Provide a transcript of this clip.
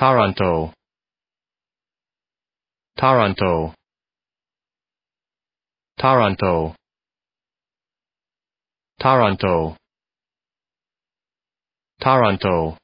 Taranto Taranto Taranto Taranto Toronto.